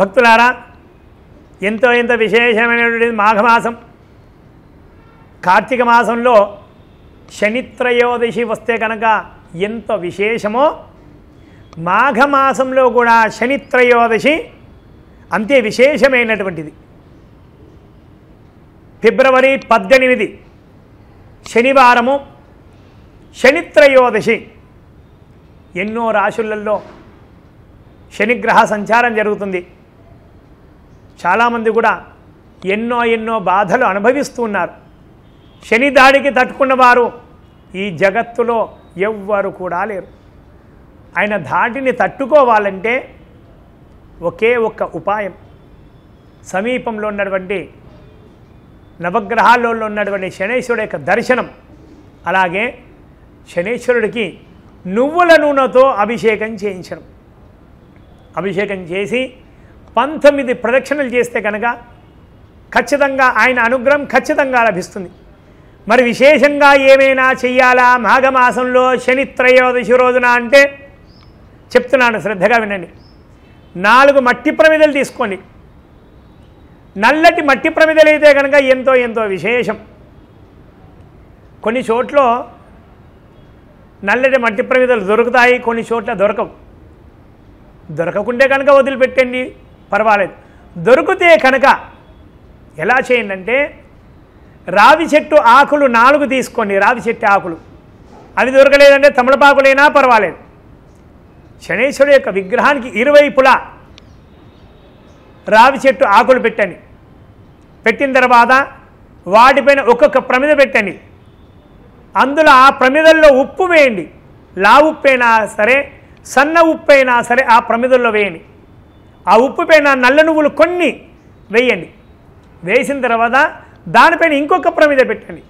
భక్తులారా ఎంతో ఎంత విశేషమైనటువంటిది మాఘమాసం కార్తీక మాసంలో శనిత్రయోదశి వస్తే కనుక ఎంత విశేషమో మాఘమాసంలో కూడా శనిత్రయోదశి అంతే విశేషమైనటువంటిది ఫిబ్రవరి పద్దెనిమిది శనివారము శనిత్రయోదశి ఎన్నో రాశులలో శనిగ్రహ సంచారం జరుగుతుంది చాలామంది కూడా ఎన్నో ఎన్నో బాధలు అనుభవిస్తున్నారు శని దాడికి తట్టుకున్న వారు ఈ జగత్తులో ఎవ్వరు కూడా లేరు ఆయన ధాటిని తట్టుకోవాలంటే ఒకే ఒక్క ఉపాయం సమీపంలో ఉన్నటువంటి నవగ్రహాల్లో ఉన్నటువంటి శనేశ్వరుడు యొక్క దర్శనం అలాగే శనేశ్వరుడికి నువ్వుల నూనెతో అభిషేకం చేయించడం అభిషేకం చేసి పంతొమ్మిది ప్రదక్షిణలు చేస్తే కనుక ఖచ్చితంగా ఆయన అనుగ్రహం ఖచ్చితంగా లభిస్తుంది మరి విశేషంగా ఏమైనా చెయ్యాలా మాఘమాసంలో శని త్రయోదశి రోజున అంటే చెప్తున్నాను శ్రద్ధగా వినండి నాలుగు మట్టి ప్రమిదలు తీసుకోండి నల్లటి మట్టి ప్రమిదలు అయితే కనుక ఎంతో ఎంతో విశేషం కొన్ని చోట్ల నల్లటి మట్టి ప్రమిదలు దొరుకుతాయి కొన్ని చోట్ల దొరకవు దొరకకుండే కనుక వదిలిపెట్టండి పర్వాలేదు దొరికితే కనుక ఎలా చేయండి రావి చెట్టు ఆకులు నాలుగు తీసుకోండి రావి చెట్టు ఆకులు అవి దొరకలేదంటే తమిళపాకులైనా పర్వాలేదు శనేశ్వరుడు యొక్క విగ్రహానికి ఇరువైపులా రావి చెట్టు ఆకులు పెట్టండి పెట్టిన తర్వాత వాటిపైన ఒక్కొక్క ప్రమిద పెట్టండి అందులో ఆ ప్రమిదల్లో ఉప్పు వేయండి లా అయినా సరే సన్న ఉప్పు అయినా సరే ఆ ప్రమిదల్లో వేయండి ఆ ఉప్పుపైన నల్ల నువ్వులు కొన్ని వేయండి వేసిన తర్వాత దానిపైన ఇంకొక ప్రమిద పెట్టండి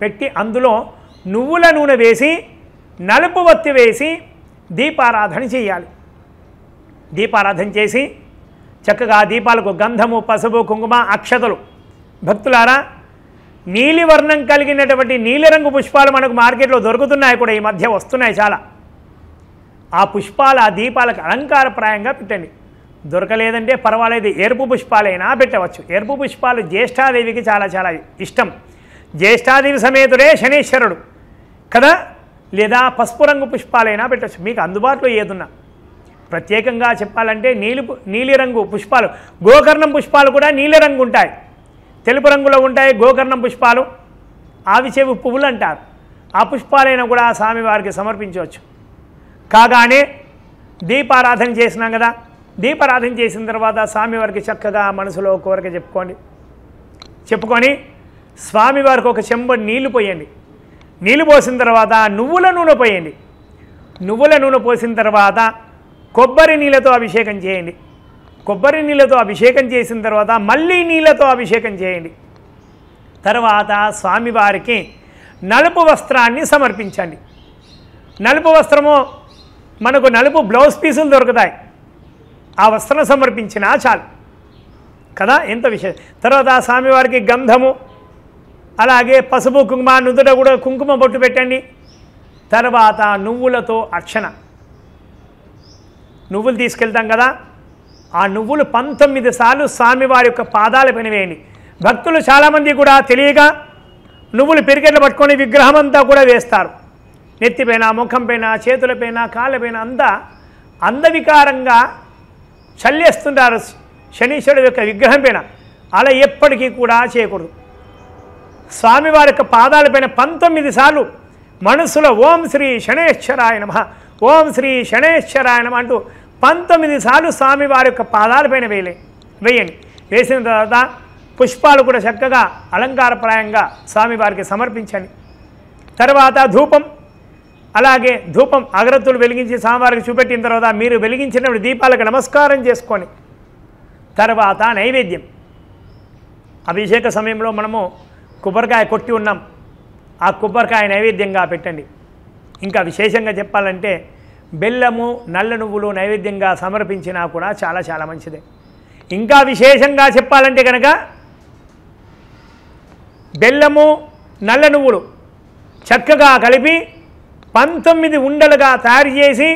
పెట్టి అందులో నువ్వుల నూనె వేసి నలుపు వత్తి వేసి దీపారాధన చేయాలి దీపారాధన చేసి చక్కగా దీపాలకు గంధము పసుపు కుంకుమ అక్షతలు భక్తులారా నీలివర్ణం కలిగినటువంటి నీలిరంగు పుష్పాలు మనకు మార్కెట్లో దొరుకుతున్నాయి కూడా ఈ మధ్య వస్తున్నాయి చాలా ఆ పుష్పాలు ఆ దీపాలకు అలంకారప్రాయంగా పెట్టండి దొరకలేదంటే పర్వాలేదు ఎరుపు పుష్పాలైనా పెట్టవచ్చు ఎరుపు పుష్పాలు జ్యేష్ఠాదేవికి చాలా చాలా ఇష్టం జ్యేష్ఠాదేవి సమేతుడే శనీశ్వరుడు కదా లేదా పసుపు రంగు పుష్పాలైనా పెట్టవచ్చు మీకు అందుబాటులో ఏదున్నా ప్రత్యేకంగా చెప్పాలంటే నీలిపు నీలిరంగు పుష్పాలు గోకర్ణం పుష్పాలు కూడా నీలిరంగు ఉంటాయి తెలుపు రంగులో ఉంటాయి గోకర్ణం పుష్పాలు ఆవిచేవు పువ్వులు అంటారు ఆ పుష్పాలైనా కూడా స్వామివారికి సమర్పించవచ్చు కాగానే దీపారాధన చేసినాం కదా దీపారాధన చేసిన తర్వాత స్వామివారికి చక్కగా మనసులో కోరిక చెప్పుకోండి చెప్పుకొని స్వామివారికి ఒక చెంబ నీళ్లు పోయండి నీళ్లు పోసిన తర్వాత నువ్వుల నూనె పోయండి నువ్వుల నూనె పోసిన తర్వాత కొబ్బరి నీళ్ళతో అభిషేకం చేయండి కొబ్బరి నీళ్ళతో అభిషేకం చేసిన తర్వాత మళ్ళీ నీళ్ళతో అభిషేకం చేయండి తర్వాత స్వామివారికి నలుపు వస్త్రాన్ని సమర్పించండి నలుపు వస్త్రము మనకు నలుపు బ్లౌజ్ పీసులు దొరుకుతాయి ఆ వస్త్రం సమర్పించినా చాలు కదా ఎంత విషయం తర్వాత ఆ స్వామివారికి గంధము అలాగే పసుపు కుంకుమ నుదుట కూడా కుంకుమ బొట్టు పెట్టండి తర్వాత నువ్వులతో అర్చన నువ్వులు తీసుకెళ్తాం కదా ఆ నువ్వులు పంతొమ్మిది సార్లు స్వామివారి యొక్క పాదాలు పనివేయండి భక్తులు చాలామంది కూడా తెలియక నువ్వులు పెరిగేట్లు పట్టుకొని విగ్రహం అంతా కూడా వేస్తారు నెత్తిపైన ముఖంపైన చేతులపైన కాళ్ళపైన అంతా అందవికారంగా చల్లేస్తుంటారు శనీశ్వరుడు యొక్క విగ్రహం పైన అలా ఎప్పటికీ కూడా చేయకూడదు స్వామివారి యొక్క పాదాలపైన పంతొమ్మిది సార్లు మనసులో ఓం శ్రీ శనేశ్వరాయ నమ ఓం శ్రీ శనేశ్వరాయ నమ అంటూ పంతొమ్మిది సార్లు స్వామివారి యొక్క పాదాలపైన వేయలే వేయండి వేసిన తర్వాత పుష్పాలు కూడా చక్కగా అలంకారప్రాయంగా స్వామివారికి సమర్పించండి తర్వాత ధూపం అలాగే ధూపం అగరత్తులు వెలిగించి సాంబారికి చూపెట్టిన తర్వాత మీరు వెలిగించినప్పుడు దీపాలకు నమస్కారం చేసుకొని తర్వాత నైవేద్యం అభిషేక సమయంలో మనము కొబ్బరికాయ కొట్టి ఉన్నాం ఆ కొబ్బరికాయ నైవేద్యంగా పెట్టండి ఇంకా విశేషంగా చెప్పాలంటే బెల్లము నల్ల నువ్వులు నైవేద్యంగా సమర్పించినా కూడా చాలా చాలా మంచిదే ఇంకా విశేషంగా చెప్పాలంటే కనుక బెల్లము నల్ల నువ్వులు చక్కగా కలిపి పంతొమ్మిది ఉండలుగా తయారు చేసి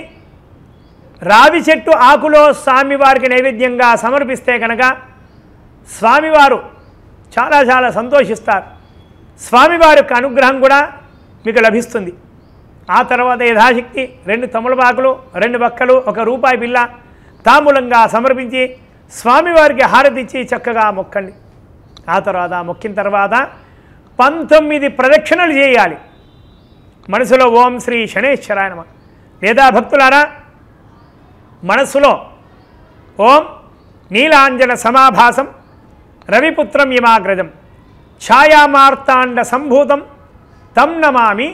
రావి చెట్టు ఆకులో స్వామివారికి నైవేద్యంగా సమర్పిస్తే కనుక స్వామివారు చాలా చాలా సంతోషిస్తారు స్వామివారి యొక్క అనుగ్రహం కూడా మీకు లభిస్తుంది ఆ తర్వాత యథాశక్తి రెండు తమలపాకులు రెండు బక్కలు ఒక రూపాయి బిల్ల తాములంగా సమర్పించి స్వామివారికి హారతి ఇచ్చి చక్కగా మొక్కండి ఆ తర్వాత మొక్కిన తర్వాత పంతొమ్మిది ప్రదక్షిణలు చేయాలి మనసులో ఓం శ్రీ శనేశ్వరాయ నమ లేదా భక్తులారా మనస్సులో ఓం నీలాంజన సమాభాసం రవిపుత్రం ఇమాగ్రజం ఛాయామార్తాండ సంభూతం తం నమామి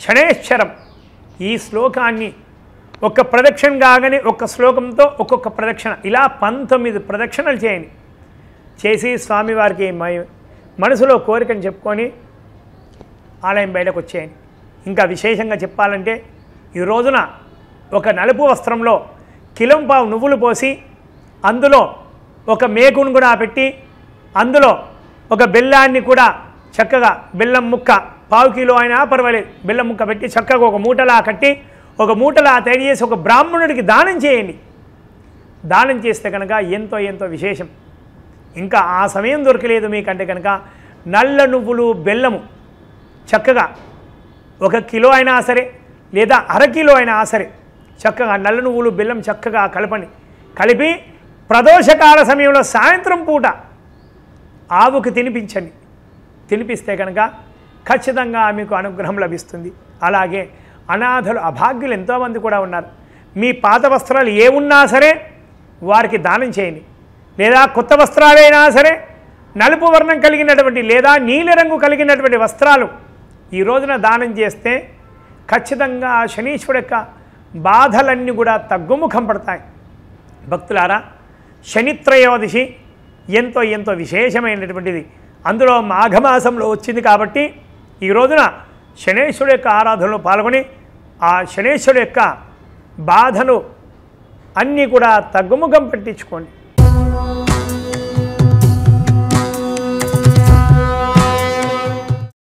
క్షణేశ్వరం ఈ శ్లోకాన్ని ఒక్క ప్రదక్షిణ కాగానే ఒక్క శ్లోకంతో ఒక్కొక్క ప్రదక్షిణ ఇలా పంతొమ్మిది ప్రదక్షిణలు చేయండి చేసి స్వామివారికి మనసులో కోరికను చెప్పుకొని ఆలయం బయటకు వచ్చేయండి ఇంకా విశేషంగా చెప్పాలంటే ఈ రోజున ఒక నలుపు వస్త్రంలో కిలంపావు నువ్వులు పోసి అందులో ఒక మేకును కూడా పెట్టి అందులో ఒక బెల్లాన్ని కూడా చక్కగా బెల్లం ముక్క పావు కిలో అయినా పర్వాలేదు బెల్లం ముక్క పెట్టి చక్కగా ఒక మూటలా కట్టి ఒక మూటలా తయారు చేసి ఒక బ్రాహ్మణుడికి దానం చేయండి దానం చేస్తే కనుక ఎంతో ఎంతో విశేషం ఇంకా ఆ సమయం దొరకలేదు మీకంటే కనుక నల్ల నువ్వులు బెల్లము చక్కగా ఒక కిలో అయినా సరే లేదా అరకిలో అయినా సరే చక్కగా నల్ల నువ్వులు బెల్లం చక్కగా కలపండి కలిపి ప్రదోషకాల సమయంలో సాయంత్రం పూట ఆవుకు తినిపించండి తినిపిస్తే కనుక ఖచ్చితంగా మీకు అనుగ్రహం లభిస్తుంది అలాగే అనాథలు అభాగ్యులు ఎంతోమంది కూడా ఉన్నారు మీ పాత వస్త్రాలు ఏ ఉన్నా సరే వారికి దానం చేయండి లేదా కొత్త వస్త్రాలైనా సరే నలుపు వర్ణం కలిగినటువంటి లేదా నీలిరంగు కలిగినటువంటి వస్త్రాలు ఈ రోజున దానం చేస్తే ఖచ్చితంగా ఆ శనీశ్వరు యొక్క బాధలన్నీ కూడా తగ్గుముఖం పడతాయి భక్తులారా శనిత్రయోదశి ఎంతో ఎంతో విశేషమైనటువంటిది అందులో మాఘమాసంలో వచ్చింది కాబట్టి ఈ రోజున శనేశ్వరుడు యొక్క ఆరాధనలో పాల్గొని ఆ శనేశ్వరుడు యొక్క బాధను అన్నీ కూడా తగ్గుముఖం పట్టించుకోండి